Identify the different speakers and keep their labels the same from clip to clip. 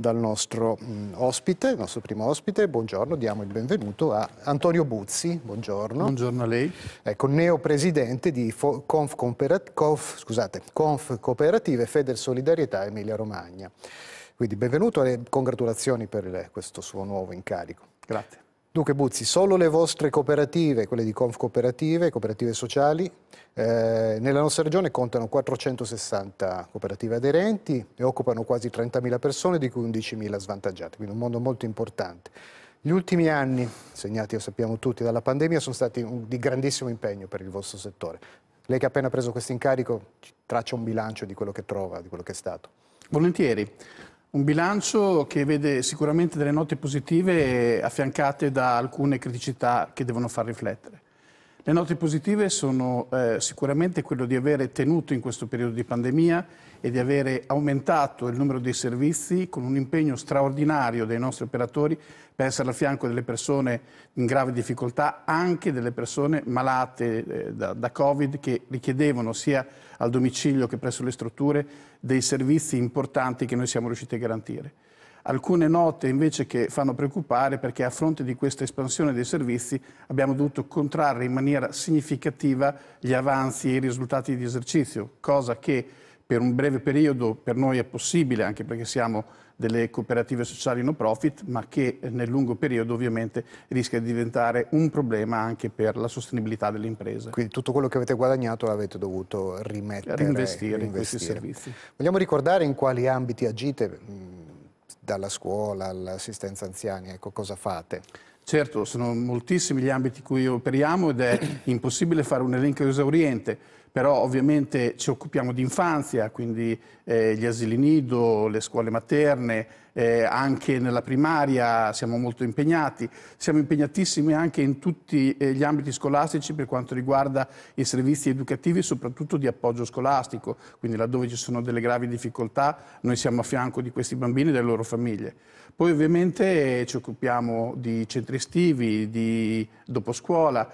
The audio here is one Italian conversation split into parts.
Speaker 1: dal nostro mh, mm, ospite, il nostro primo ospite. Buongiorno, diamo il benvenuto a Antonio Buzzi. Buongiorno. Buongiorno a lei. Ecco, neopresidente di Conf, Conf, scusate, Conf Cooperative Feder Solidarietà Emilia Romagna. Quindi benvenuto e congratulazioni per questo suo nuovo incarico. Grazie. Dunque Buzzi, solo le vostre cooperative, quelle di Confcooperative, cooperative sociali, eh, nella nostra regione contano 460 cooperative aderenti e occupano quasi 30.000 persone, di cui 11.000 svantaggiate, quindi un mondo molto importante. Gli ultimi anni, segnati lo sappiamo tutti dalla pandemia, sono stati un, di grandissimo impegno per il vostro settore. Lei che ha appena preso questo incarico traccia un bilancio di quello che trova, di quello che è stato. Volentieri. Un
Speaker 2: bilancio che vede sicuramente delle note positive affiancate da alcune criticità che devono far riflettere. Le note positive sono eh, sicuramente quello di avere tenuto in questo periodo di pandemia e di avere aumentato il numero dei servizi con un impegno straordinario dei nostri operatori per essere al fianco delle persone in grave difficoltà, anche delle persone malate eh, da, da, Covid che richiedevano sia al domicilio che presso le strutture dei servizi importanti che noi siamo riusciti a garantire. Alcune note invece che fanno preoccupare perché a fronte di questa espansione dei servizi abbiamo dovuto contrarre in maniera significativa gli avanzi e i risultati di esercizio, cosa che per un breve periodo per noi è possibile, anche perché siamo delle cooperative sociali no profit, ma che nel lungo periodo ovviamente rischia di diventare
Speaker 1: un problema anche per la sostenibilità delle imprese. Quindi tutto quello che avete guadagnato l'avete dovuto rimettere, rinvestire, rinvestire in questi servizi. Vogliamo ricordare in quali ambiti agite? Mm, dalla scuola all'assistenza anziani, ecco cosa fate? Certo, sono moltissimi
Speaker 2: gli ambiti in cui operiamo ed è impossibile fare un elenco esauriente però ovviamente ci occupiamo di infanzia, quindi eh, gli asili nido, le scuole materne, eh, anche nella primaria siamo molto impegnati. Siamo impegnatissimi anche in tutti eh, gli ambiti scolastici per quanto riguarda i servizi educativi, soprattutto di appoggio scolastico, quindi laddove ci sono delle gravi difficoltà noi siamo a fianco di questi bambini e delle loro famiglie. Poi ovviamente ci occupiamo di centri estivi, di doposcuola,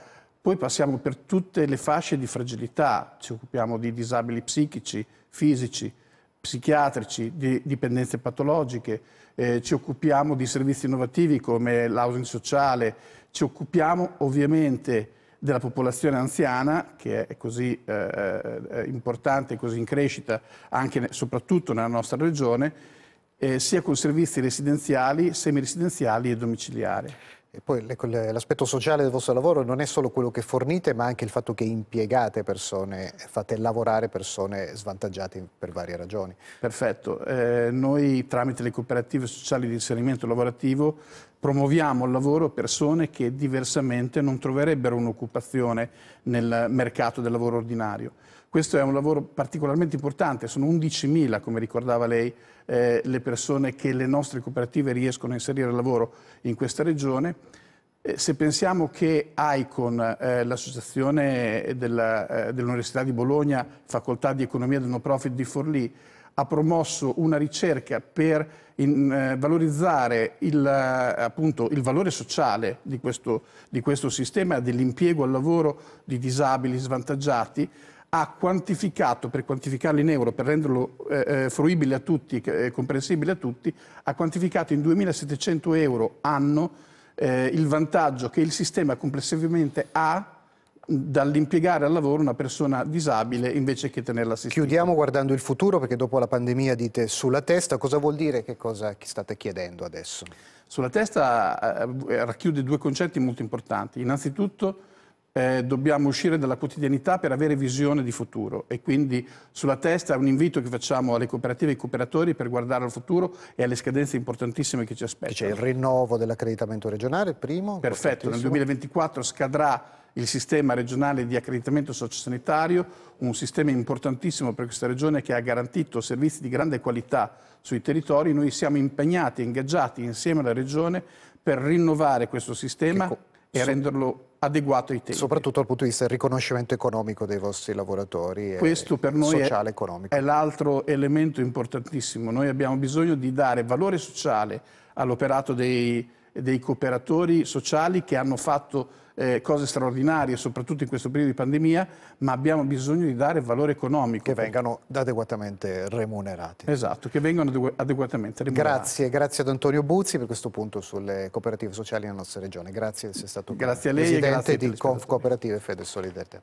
Speaker 2: poi passiamo per tutte le fasce di fragilità, ci occupiamo di disabili psichici, fisici, psichiatrici, di dipendenze patologiche, eh, ci occupiamo di servizi innovativi come l'housing sociale, ci occupiamo ovviamente della popolazione anziana, che è così eh, eh importante e così in crescita anche soprattutto nella nostra regione, eh, sia
Speaker 1: con servizi residenziali, semiresidenziali e domiciliari. E poi ecco, l'aspetto sociale del vostro lavoro non è solo quello che fornite, ma anche il fatto che impiegate persone, fate lavorare persone svantaggiate per varie ragioni.
Speaker 2: Perfetto. Eh, noi tramite le cooperative sociali di inserimento lavorativo promuoviamo al lavoro persone che diversamente non troverebbero un'occupazione nel mercato del lavoro ordinario. Questo è un lavoro particolarmente importante, sono 11.000, come ricordava lei, eh, le persone che le nostre cooperative riescono a inserire al lavoro in questa regione. Eh, se pensiamo che ICON, eh, l'associazione eh, dell'Università di Bologna, facoltà di economia del no profit di Forlì, ha promosso una ricerca per in, eh, valorizzare il, eh, appunto, il, valore sociale di questo, di questo sistema, dell'impiego al lavoro di disabili svantaggiati, ha quantificato, per quantificarlo in euro, per renderlo eh, eh, fruibile a tutti, eh, comprensibile a tutti, ha quantificato in 2.700 euro anno eh, il vantaggio che il sistema complessivamente ha dall'impiegare al lavoro una persona disabile invece
Speaker 1: che tenerla assistita. Chiudiamo guardando il futuro perché dopo la pandemia dite sulla testa, cosa vuol dire, che cosa state chiedendo adesso? Sulla testa eh, eh, racchiude due concetti molto importanti.
Speaker 2: Innanzitutto eh, dobbiamo uscire dalla quotidianità per avere visione di futuro e quindi sulla testa è un invito che facciamo alle cooperative e ai cooperatori per guardare al futuro e alle scadenze importantissime che ci aspettano. C'è il
Speaker 1: rinnovo dell'accreditamento regionale, primo. Perfetto, nel
Speaker 2: 2024 scadrà il sistema regionale di accreditamento sociosanitario, un sistema importantissimo per questa regione che ha garantito servizi di grande qualità sui territori. Noi siamo impegnati e ingaggiati insieme alla regione per rinnovare questo sistema ecco, e
Speaker 1: renderlo adeguato ai tempi. Soprattutto dal punto di vista del riconoscimento economico dei vostri lavoratori. Questo per noi sociale, è,
Speaker 2: è l'altro elemento importantissimo. Noi abbiamo bisogno di dare valore sociale all'operato dei dei cooperatori sociali che hanno fatto eh, cose straordinarie, soprattutto in questo periodo di pandemia, ma abbiamo bisogno di dare valore economico. Che vengano
Speaker 1: adeguatamente remunerati.
Speaker 2: Esatto, che vengano adegu
Speaker 1: adeguatamente remunerati. Grazie, grazie ad Antonio Buzzi per questo punto sulle cooperative sociali nella nostra regione. Grazie di essere stato grazie a lei Presidente e grazie di Conf Cooperative Fede Solidarietà.